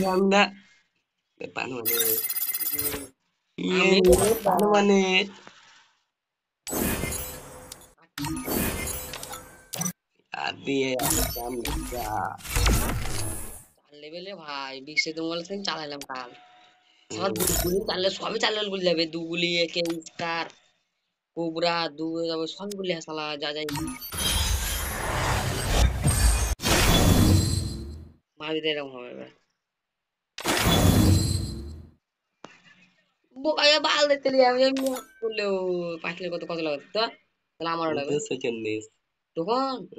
Ganda. Paano man eh. Yay, paano man eh. Adi eh, asam ya. লেভেলে ভাই বিশ্বে তোমার সেন চালালাম কাল আমার দুগুলি চাললে সবই চাললে বলে যাবে দুগুলি একে উস্কার কোবরা দু সব বলে সালা যা যায় মহাবীর এরকম হবে এবার বোকায় বাল দেখতে আমি আমি করলেও পাখির কত কত লাগতো তাহলে আমারও লাগবে তখন